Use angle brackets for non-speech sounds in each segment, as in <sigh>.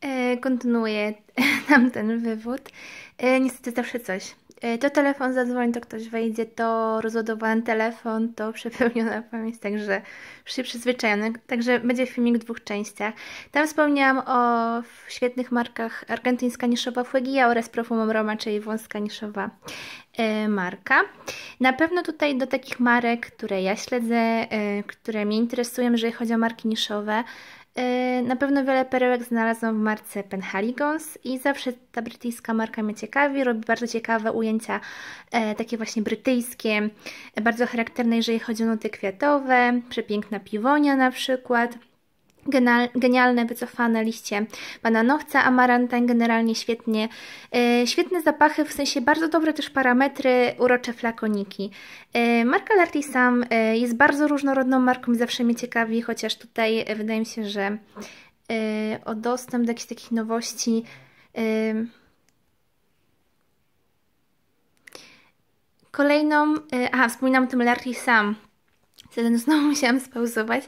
E, kontynuuję tamten <laughs> wywód. E, niestety zawsze coś. E, to telefon zadzwoni, to ktoś wejdzie, to rozładowany telefon, to <laughs> przepełniona pamięć, także już się przyzwyczajony. Także będzie filmik w dwóch częściach. Tam wspomniałam o świetnych markach argentyńska niszowa Fuegia oraz Profumum Roma, czyli wąska niszowa marka. Na pewno tutaj do takich marek, które ja śledzę, które mnie interesują, jeżeli chodzi o marki niszowe, Y, na pewno wiele perełek znalazłam w marce Penhaligons i zawsze ta brytyjska marka mnie ciekawi, robi bardzo ciekawe ujęcia, e, takie właśnie brytyjskie, bardzo charakterne, jeżeli chodzi o nuty kwiatowe, przepiękna piwonia na przykład genialne, wycofane liście bananowca, amarantań, generalnie świetnie. Y, świetne zapachy, w sensie bardzo dobre też parametry, urocze flakoniki. Yy, marka Larty Sam y, jest bardzo różnorodną marką i zawsze mnie ciekawi, chociaż tutaj y, wydaje mi się, że o dostęp do jakichś takich nowości Kolejną, aha, wspominam o tym Larry Sam, znowu <laughs> musiałam spauzować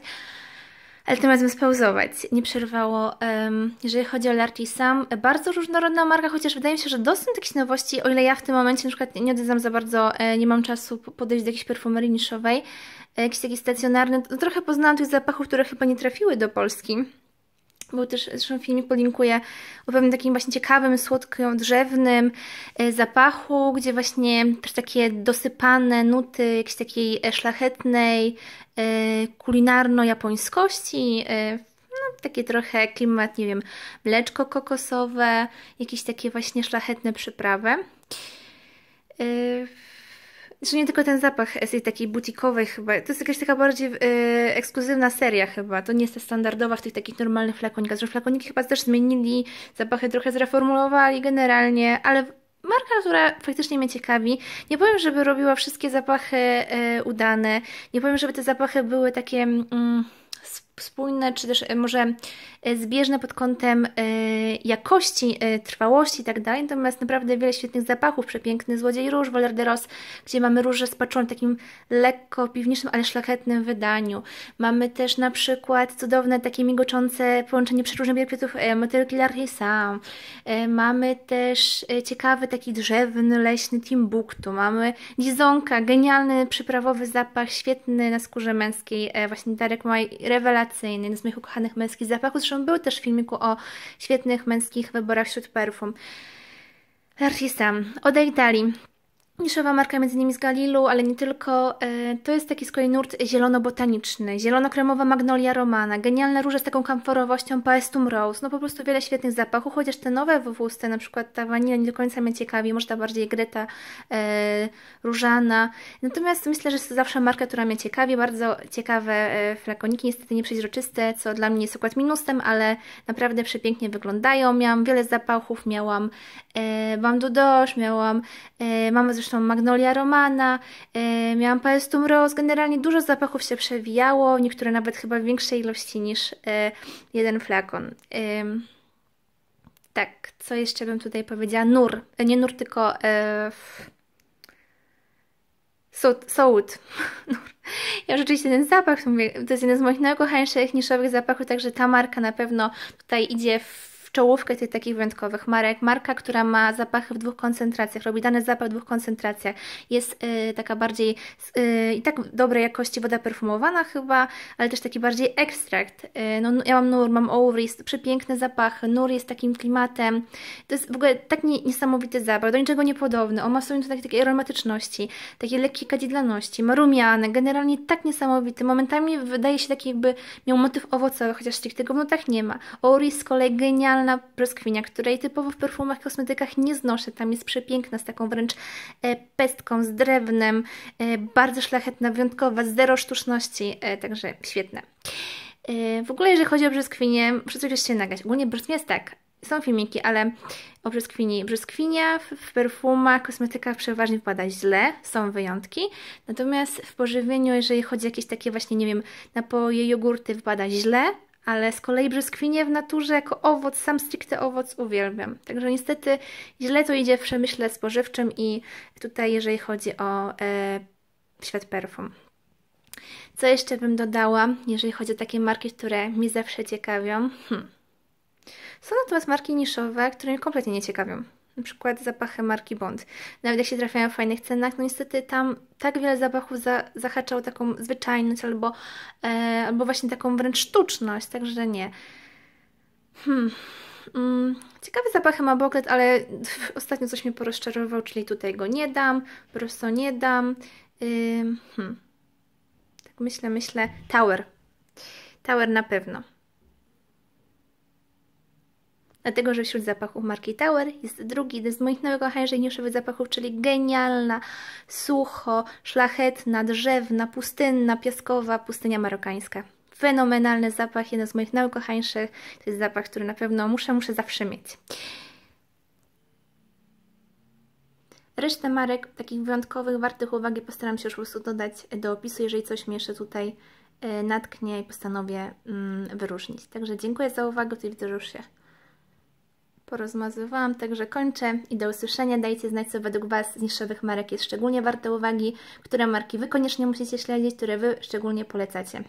ale tym razem spauzować, nie przerwało. Um, jeżeli chodzi o Larki Sam, bardzo różnorodna marka, chociaż wydaje mi się, że dostęp jakichś nowości, o ile ja w tym momencie na przykład nie odwiedzam za bardzo, e, nie mam czasu podejść do jakiejś perfumerii niszowej, e, jakiś taki stacjonarny, no, trochę poznałam tych zapachów, które chyba nie trafiły do Polski był też, zresztą filmik, filmie polinkuję, o pewnym takim właśnie ciekawym, słodkim, drzewnym e, zapachu, gdzie właśnie też takie dosypane nuty jakiejś takiej e, szlachetnej, e, kulinarno-japońskości, no, takie trochę klimat, nie wiem, mleczko kokosowe, jakieś takie właśnie szlachetne przyprawy. Znaczy nie tylko ten zapach e, z tej takiej butikowej chyba. To jest jakaś taka bardziej yy, ekskluzywna seria chyba. To nie jest ta standardowa w tych takich normalnych flakonikach. Zresztą flakoniki chyba też zmienili, zapachy trochę zreformulowali generalnie, ale marka, która faktycznie mnie ciekawi. Nie powiem, żeby robiła wszystkie zapachy yy, udane. Nie powiem, żeby te zapachy były takie... Yy, spójne, czy też e, może e, zbieżne pod kątem e, jakości, trwałości i tak dalej. Natomiast naprawdę wiele świetnych zapachów. Przepiękny Złodziej Róż, Voler de Ros, gdzie mamy róże spaczone w takim lekko piwniczym, ale szlachetnym wydaniu. Mamy też na przykład cudowne takie migoczące połączenie przeróżnych bielkwiatów motylki Larissa. Mamy też ciekawy taki drzewny, leśny Timbuktu. Mamy Dizonka, genialny przyprawowy zapach, świetny na skórze męskiej. Właśnie Darek ma rewelację rewelacyjny, jeden z moich ukochanych męskich zapachów. Zresztą był też w filmiku o świetnych męskich wyborach wśród perfum. Narcisa, odej Italii niszowa marka między innymi z Galilu, ale nie tylko. E, to jest taki z kolei nurt zielono-botaniczny. Zielono-kremowa magnolia romana, genialne róże z taką kamforowością Paestum Rose. No po prostu wiele świetnych zapachów, chociaż te nowe wywózce, na przykład ta wanilia nie do końca mnie ciekawi, może ta bardziej greta e, różana. Natomiast myślę, że jest to zawsze marka, która mnie ciekawi. Bardzo ciekawe e, flakoniki, niestety nieprzeźroczyste, co dla mnie jest akurat minusem, ale naprawdę przepięknie wyglądają. Miałam wiele zapachów, miałam e, Bam Dosz, miałam e, Mama z zresztą Magnolia Romana, e, miałam Paestum Rose, generalnie dużo zapachów się przewijało, niektóre nawet chyba w większej ilości niż e, jeden flakon. tak, co jeszcze bym tutaj powiedziała? Nur, e, nie nur, tylko e, Sołd. sołd. <laughs> Ja rzeczywiście ten zapach, to jest jeden z moich najkochańszych niszowych zapachów, także ta marka na pewno tutaj idzie w czołówkę tych takich wyjątkowych marek. Marka, która ma zapachy w dwóch koncentracjach, robi dany zapach w dwóch koncentracjach. Jest y, taka bardziej y, i tak dobrej jakości woda perfumowana chyba, ale też taki bardziej ekstrakt. Y, no, ja mam Nur, mam Ouvry, jest przepiękny zapach. Nur jest takim klimatem. To jest w ogóle tak nie, niesamowity zapach, do niczego niepodobny. On ma w sobie takie, aromatyczności, takie lekkie kadzidlaności, ma rumiane, generalnie tak niesamowity. Momentami wydaje się taki jakby miał motyw owocowy, chociaż stricte tego w nutach nie ma. Ouvry z kolei genialny idealna brzoskwinia, której typowo w perfumach, kosmetykach nie znoszę. Tam jest przepiękna, z taką wręcz e, pestką, z drewnem, e, bardzo szlachetna, wyjątkowa, zero sztuczności, e, także świetne. W ogóle, jeżeli chodzi o wszyscy muszę się nagrać. Ogólnie brzoskwinia jest tak, są filmiki, ale o brzoskwini. Brzoskwinia w, perfumach, kosmetykach przeważnie wpada źle, są wyjątki. Natomiast w pożywieniu, jeżeli chodzi o jakieś takie właśnie, nie wiem, napoje, jogurty, wpada źle, ale z kolei brzoskwinie w naturze jako owoc, sam stricte owoc uwielbiam. Także niestety źle to idzie w przemyśle spożywczym i tutaj jeżeli chodzi o e, świat perfum. Co jeszcze bym dodała, jeżeli chodzi o takie marki, które mi zawsze ciekawią? Hm. Są natomiast marki niszowe, które mnie kompletnie nie ciekawią na przykład zapachy marki Bond. Nawet jak się trafiają w fajnych cenach, no niestety tam tak wiele zapachów za, zahaczało taką zwyczajność albo, e, albo właśnie taką wręcz sztuczność, także nie. Hmm. Mm, ciekawe zapachy ma Boklet, ale pff, <laughs> ostatnio coś mnie porozczarował, czyli tutaj go nie dam, prosto nie dam. Yy, hmm. Tak myślę, myślę. Tower. Tower na pewno. Dlatego, że wśród zapachów marki Tower jest drugi, jeden z moich najkochańszych zapachów, czyli genialna, sucho, szlachetna, drzewna, pustynna, piaskowa pustynia marokańska. Fenomenalny zapach, jeden z moich najukochańszych. To jest zapach, który na pewno muszę, muszę zawsze mieć. Resztę marek, takich wyjątkowych, wartych uwagi, postaram się już po prostu dodać do opisu, jeżeli coś mi jeszcze tutaj e, natknie i postanowię mm, wyróżnić. Także dziękuję za uwagę, tutaj widzę, że już się porozmazywałam, także kończę i do usłyszenia. Dajcie znać, co według Was z niszowych marek jest szczególnie warte uwagi, które marki Wy koniecznie musicie śledzić, które Wy szczególnie polecacie.